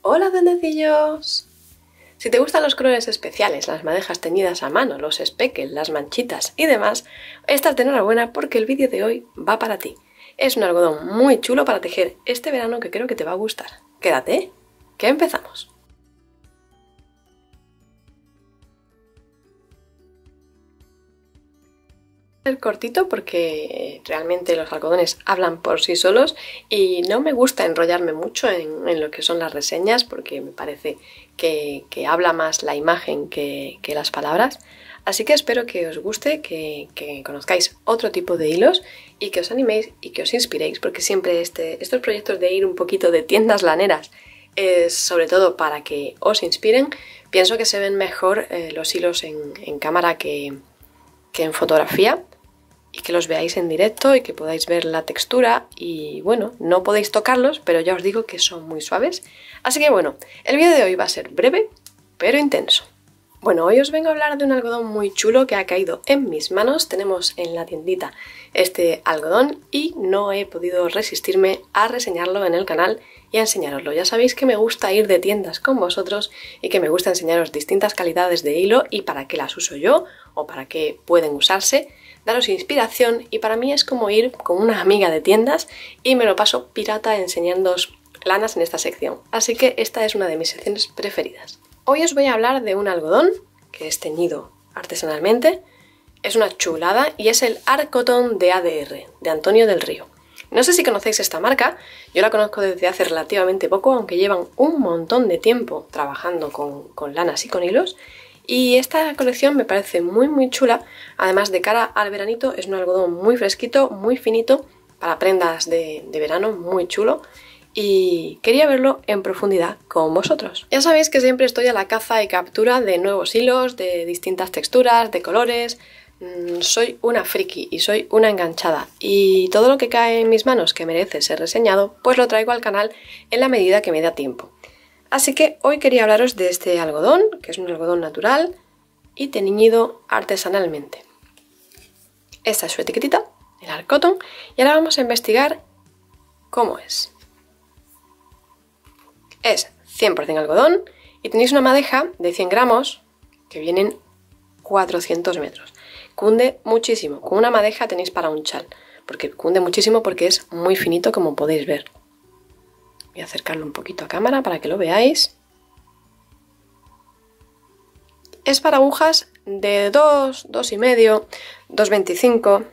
Hola duendecillos. Si te gustan los colores especiales, las madejas teñidas a mano, los espeques, las manchitas y demás, esta de enhorabuena porque el vídeo de hoy va para ti. Es un algodón muy chulo para tejer este verano que creo que te va a gustar. Quédate, que empezamos. cortito porque realmente los algodones hablan por sí solos y no me gusta enrollarme mucho en, lo que son las reseñas porque me parece que, habla más la imagen que, las palabras. Así que espero que os guste, que, conozcáis otro tipo de hilos y que os animéis y que os inspiréis porque siempre este, estos proyectos de ir un poquito de tiendas laneras es sobre todo para que os inspiren. Pienso que se ven mejor eh, los hilos en, cámara que en fotografía que los veáis en directo y que podáis ver la textura y bueno, no podéis tocarlos, pero ya os digo que son muy suaves. Así que bueno, el vídeo de hoy va a ser breve, pero intenso. Bueno, hoy os vengo a hablar de un algodón muy chulo que ha caído en mis manos. Tenemos en la tiendita este algodón y no he podido resistirme a reseñarlo en el canal y a enseñaroslo. Ya sabéis que me gusta ir de tiendas con vosotros y que me gusta enseñaros distintas calidades de hilo y para qué las uso yo o para qué pueden usarse daros inspiración y para mí es como ir con una amiga de tiendas y me lo paso pirata enseñándoos lanas en esta sección. Así que esta es una de mis secciones preferidas. Hoy os voy a hablar de un algodón que es teñido artesanalmente, es una chulada y es el Arcotón de ADR de Antonio del Río. No sé si conocéis esta marca, yo la conozco desde hace relativamente poco, aunque llevan un montón de tiempo trabajando con, con lanas y con hilos, y esta colección me parece muy muy chula, además de cara al veranito es un algodón muy fresquito, muy finito, para prendas de, verano, muy chulo y quería verlo en profundidad con vosotros. Ya sabéis que siempre estoy a la caza y captura de nuevos hilos, de distintas texturas, de colores. Mm, soy una friki y soy una enganchada y todo lo que cae en mis manos que merece ser reseñado, pues lo traigo al canal en la medida que me da tiempo. Así que hoy quería hablaros de este algodón, que es un algodón natural y teñido artesanalmente. Esta es su etiquetita, el arcotón, y ahora vamos a investigar cómo es. Es 100% algodón y tenéis una madeja de 100 gramos que vienen 400 metros. Cunde muchísimo. Con una madeja tenéis para un chal, porque cunde muchísimo porque es muy finito como podéis ver. Voy acercarlo un poquito a cámara para que lo veáis. Es para agujas de 2, 2 y medio, 2,25,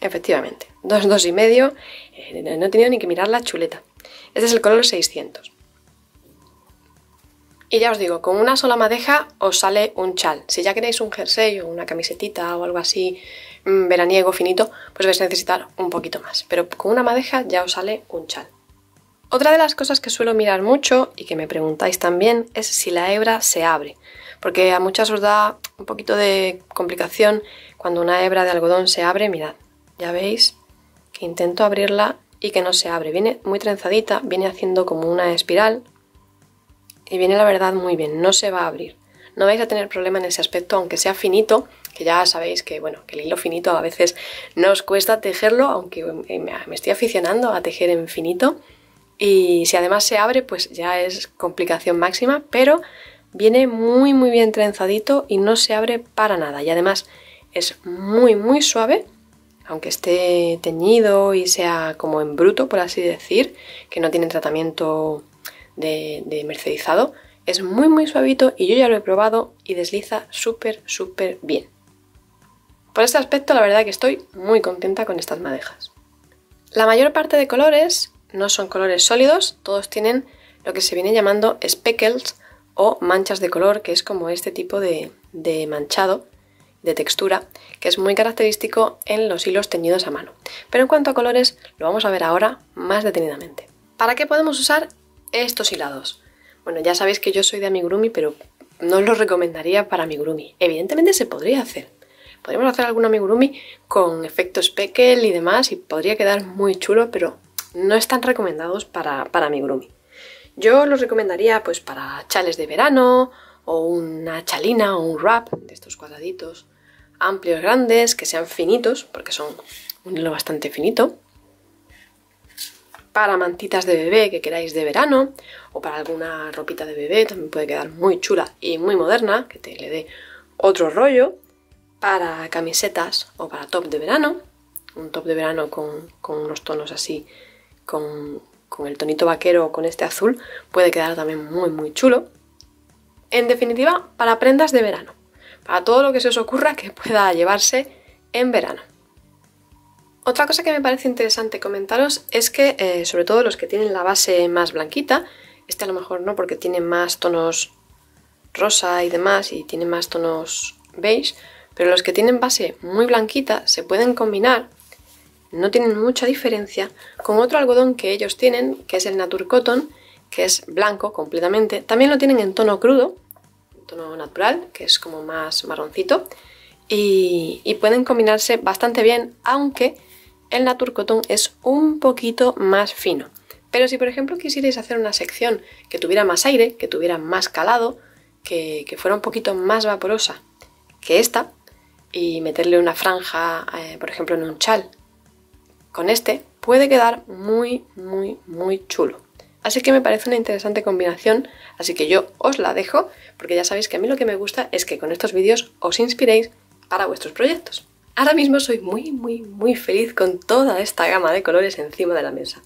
efectivamente, 2, 2 y medio, eh, no he tenido ni que mirar la chuleta. Este es el color 600. Y ya os digo, con una sola madeja os sale un chal. Si ya queréis un jersey o una camisetita o algo así mm, veraniego finito, pues vais a necesitar un poquito más. Pero con una madeja ya os sale un chal. Otra de las cosas que suelo mirar mucho y que me preguntáis también es si la hebra se abre, porque a muchas os da un poquito de complicación cuando una hebra de algodón se abre, mirad, ya veis que intento abrirla y que no se abre, viene muy trenzadita, viene haciendo como una espiral y viene la verdad muy bien, no se va a abrir. No vais a tener problema en ese aspecto, aunque sea finito, que ya sabéis que bueno, que el hilo finito a veces no os cuesta tejerlo, aunque me estoy aficionando a tejer en finito, y si además se abre, pues ya es complicación máxima, pero viene muy muy bien trenzadito y no se abre para nada. Y además es muy muy suave, aunque esté teñido y sea como en bruto, por así decir, que no tiene tratamiento de, mercedizado. Es muy muy suavito y yo ya lo he probado y desliza súper súper bien. Por este aspecto la verdad que estoy muy contenta con estas madejas. La mayor parte de colores no son colores sólidos, todos tienen lo que se viene llamando speckles o manchas de color, que es como este tipo de, manchado de textura, que es muy característico en los hilos teñidos a mano. Pero en cuanto a colores, lo vamos a ver ahora más detenidamente. ¿Para qué podemos usar estos hilados? Bueno, ya sabéis que yo soy de amigurumi, pero no os lo recomendaría para amigurumi. Evidentemente se podría hacer. Podríamos hacer algún amigurumi con efecto speckle y demás y podría quedar muy chulo, pero no están recomendados para, para grooming. Yo los recomendaría pues para chales de verano o una chalina o un wrap de estos cuadraditos amplios, grandes, que sean finitos, porque son un hilo bastante finito. Para mantitas de bebé que queráis de verano o para alguna ropita de bebé también puede quedar muy chula y muy moderna, que te le dé otro rollo. Para camisetas o para top de verano, un top de verano con, con unos tonos así con, el tonito vaquero o con este azul puede quedar también muy muy chulo. En definitiva, para prendas de verano, para todo lo que se os ocurra que pueda llevarse en verano. Otra cosa que me parece interesante comentaros es que, eh, sobre todo los que tienen la base más blanquita, este a lo mejor no porque tiene más tonos rosa y demás y tiene más tonos beige, pero los que tienen base muy blanquita se pueden combinar no tienen mucha diferencia con otro algodón que ellos tienen, que es el Natur Cotton, que es blanco completamente. También lo tienen en tono crudo, en tono natural, que es como más marroncito. Y, pueden combinarse bastante bien, aunque el Natur Cotton es un poquito más fino. Pero si por ejemplo quisierais hacer una sección que tuviera más aire, que tuviera más calado, que, fuera un poquito más vaporosa que esta, y meterle una franja, eh, por ejemplo, en un chal con este puede quedar muy, muy, muy chulo. Así que me parece una interesante combinación, así que yo os la dejo, porque ya sabéis que a mí lo que me gusta es que con estos vídeos os inspiréis para vuestros proyectos. Ahora mismo soy muy, muy, muy feliz con toda esta gama de colores encima de la mesa.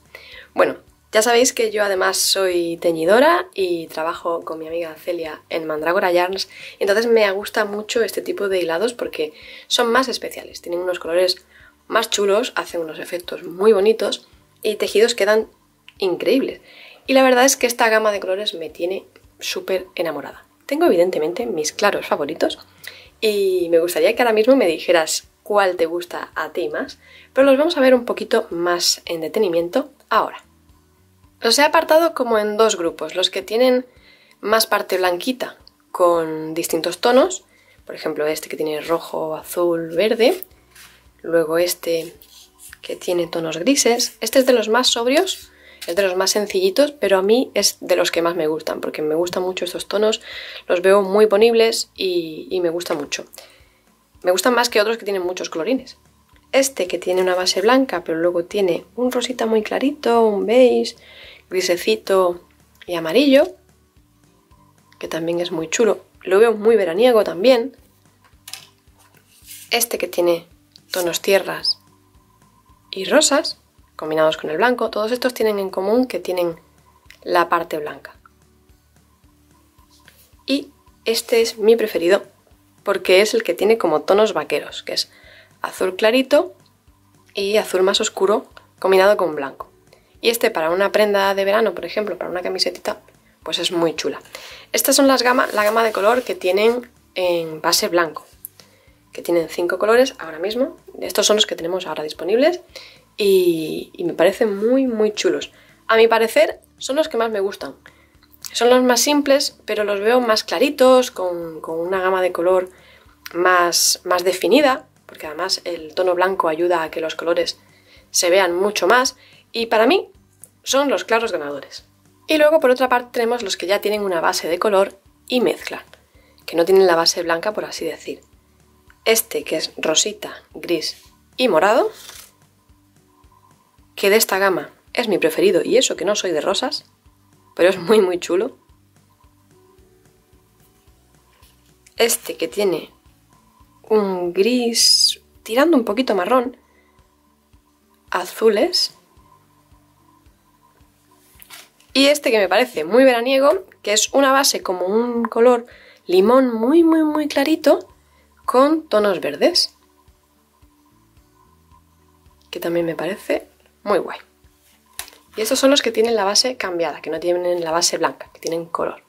Bueno, ya sabéis que yo además soy teñidora y trabajo con mi amiga Celia en Mandragora Yarns, entonces me gusta mucho este tipo de hilados porque son más especiales, tienen unos colores más chulos, hacen unos efectos muy bonitos y tejidos quedan increíbles. Y la verdad es que esta gama de colores me tiene súper enamorada. Tengo evidentemente mis claros favoritos y me gustaría que ahora mismo me dijeras cuál te gusta a ti más, pero los vamos a ver un poquito más en detenimiento ahora. Los he apartado como en dos grupos, los que tienen más parte blanquita con distintos tonos, por ejemplo este que tiene rojo, azul, verde, Luego este que tiene tonos grises. Este es de los más sobrios, es de los más sencillitos, pero a mí es de los que más me gustan, porque me gustan mucho estos tonos, los veo muy ponibles y, me gusta mucho. Me gustan más que otros que tienen muchos colorines. Este que tiene una base blanca, pero luego tiene un rosita muy clarito, un beige, grisecito y amarillo, que también es muy chulo. Lo veo muy veraniego también. Este que tiene tonos tierras y rosas, combinados con el blanco, todos estos tienen en común que tienen la parte blanca. Y este es mi preferido, porque es el que tiene como tonos vaqueros, que es azul clarito y azul más oscuro combinado con blanco. Y este para una prenda de verano, por ejemplo, para una camiseta pues es muy chula. Estas son las gama, la gama de color que tienen en base blanco que tienen cinco colores ahora mismo. Estos son los que tenemos ahora disponibles y, me parecen muy, muy chulos. A mi parecer, son los que más me gustan. Son los más simples, pero los veo más claritos, con, una gama de color más, más definida, porque además el tono blanco ayuda a que los colores se vean mucho más y para mí son los claros ganadores. Y luego por otra parte tenemos los que ya tienen una base de color y mezcla, que no tienen la base blanca por así decir este que es rosita, gris y morado, que de esta gama es mi preferido y eso que no soy de rosas, pero es muy muy chulo. Este que tiene un gris tirando un poquito marrón, azules. Y este que me parece muy veraniego, que es una base como un color limón muy muy muy clarito, con tonos verdes, que también me parece muy guay. Y estos son los que tienen la base cambiada, que no tienen la base blanca, que tienen color.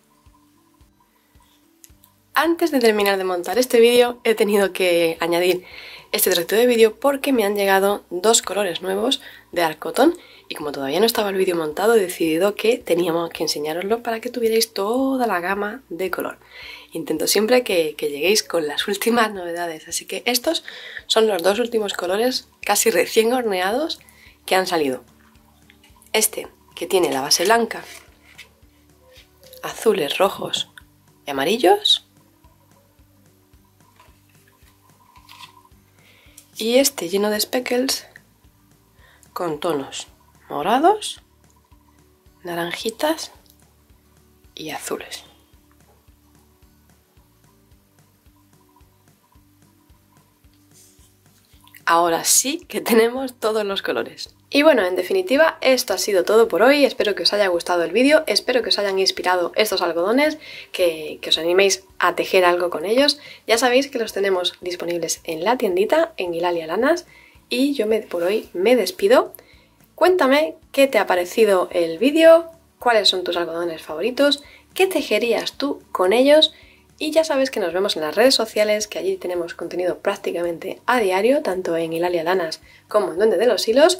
Antes de terminar de montar este vídeo he tenido que añadir este trocito de vídeo porque me han llegado dos colores nuevos de Arcotón y como todavía no estaba el vídeo montado, he decidido que teníamos que enseñaroslo para que tuvierais toda la gama de color. Intento siempre que, que lleguéis con las últimas novedades, así que estos son los dos últimos colores casi recién horneados que han salido. Este, que tiene la base blanca, azules, rojos y amarillos. Y este lleno de speckles con tonos morados, naranjitas y azules. Ahora sí que tenemos todos los colores. Y bueno, en definitiva, esto ha sido todo por hoy. Espero que os haya gustado el vídeo, espero que os hayan inspirado estos algodones, que, os animéis a tejer algo con ellos. Ya sabéis que los tenemos disponibles en la tiendita, en Hilalia Lanas. Y yo me, por hoy me despido. Cuéntame qué te ha parecido el vídeo, cuáles son tus algodones favoritos, qué tejerías tú con ellos y ya sabes que nos vemos en las redes sociales, que allí tenemos contenido prácticamente a diario, tanto en Hilalia Danas como en Donde de los Hilos,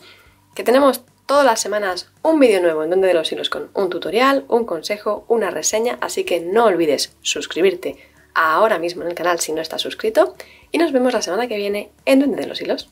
que tenemos todas las semanas un vídeo nuevo en Donde de los Hilos con un tutorial, un consejo, una reseña, así que no olvides suscribirte ahora mismo en el canal si no estás suscrito y nos vemos la semana que viene en Donde de los Hilos.